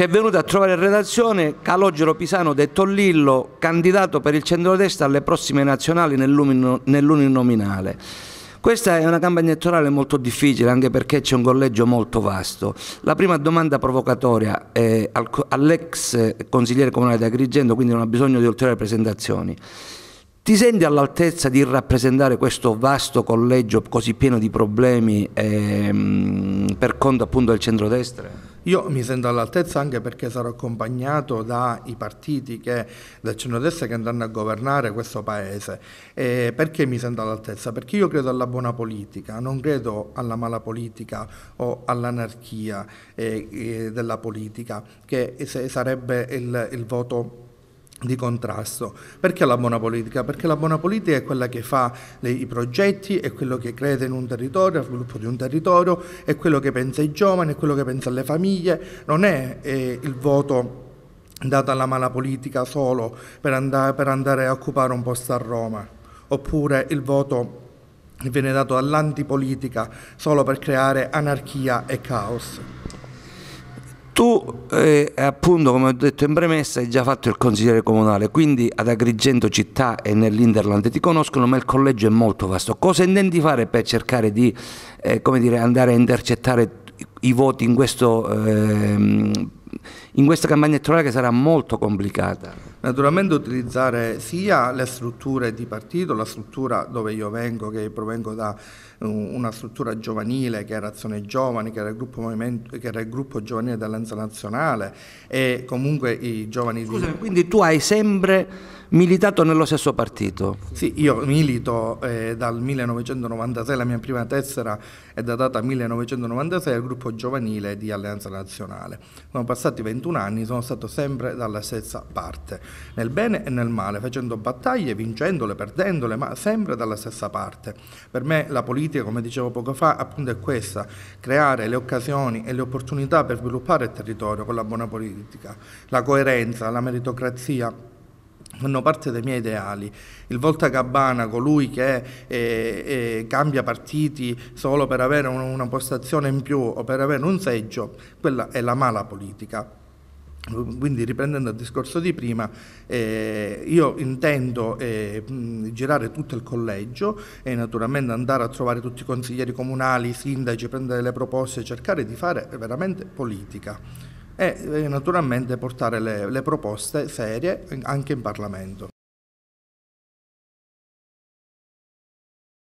ci è venuto a trovare in redazione Calogero Pisano detto Lillo, candidato per il centrodestra alle prossime nazionali nell'uninominale. Questa è una campagna elettorale molto difficile anche perché c'è un collegio molto vasto. La prima domanda provocatoria è all'ex consigliere comunale di Agrigento, quindi non ha bisogno di ulteriori presentazioni. Ti senti all'altezza di rappresentare questo vasto collegio così pieno di problemi ehm, per conto appunto del centrodestra? Io mi sento all'altezza anche perché sarò accompagnato dai partiti che, del centrodestra che andranno a governare questo Paese. E perché mi sento all'altezza? Perché io credo alla buona politica, non credo alla mala politica o all'anarchia eh, eh della politica, che sarebbe il, il voto di contrasto. Perché la buona politica? Perché la buona politica è quella che fa le, i progetti, è quello che crede in un territorio, al sviluppo di un territorio, è quello che pensa ai giovani, è quello che pensa alle famiglie, non è eh, il voto dato alla mala politica solo per, and per andare a occupare un posto a Roma, oppure il voto viene dato all'antipolitica solo per creare anarchia e caos tu eh, appunto come ho detto in premessa hai già fatto il consigliere comunale, quindi ad Agrigento città e nell'Interland ti conoscono, ma il collegio è molto vasto. Cosa intendi fare per cercare di eh, dire, andare a intercettare i voti in, questo, eh, in questa campagna elettorale che sarà molto complicata? Naturalmente utilizzare sia le strutture di partito, la struttura dove io vengo, che provengo da eh, una struttura giovanile che era Azione Giovani, che era il gruppo, movimento, che era il gruppo giovanile dell'Alleanza Nazionale e comunque i giovani... Scusami, di... quindi tu hai sempre militato nello stesso partito. Sì, io milito eh, dal 1996, la mia prima tessera è datata 1996 al gruppo giovanile di Alleanza Nazionale. Sono passati 21 anni, sono stato sempre dalla stessa parte, nel bene e nel male, facendo battaglie, vincendole, perdendole, ma sempre dalla stessa parte. Per me la politica, come dicevo poco fa, appunto è questa, creare le occasioni e le opportunità per sviluppare il territorio con la buona politica, la coerenza, la meritocrazia fanno parte dei miei ideali. Il Volta Gabbana, colui che eh, eh, cambia partiti solo per avere un, una postazione in più o per avere un seggio, quella è la mala politica. Quindi riprendendo il discorso di prima, eh, io intendo eh, girare tutto il collegio e naturalmente andare a trovare tutti i consiglieri comunali, i sindaci, prendere le proposte, cercare di fare veramente politica e eh, naturalmente portare le, le proposte serie anche in Parlamento.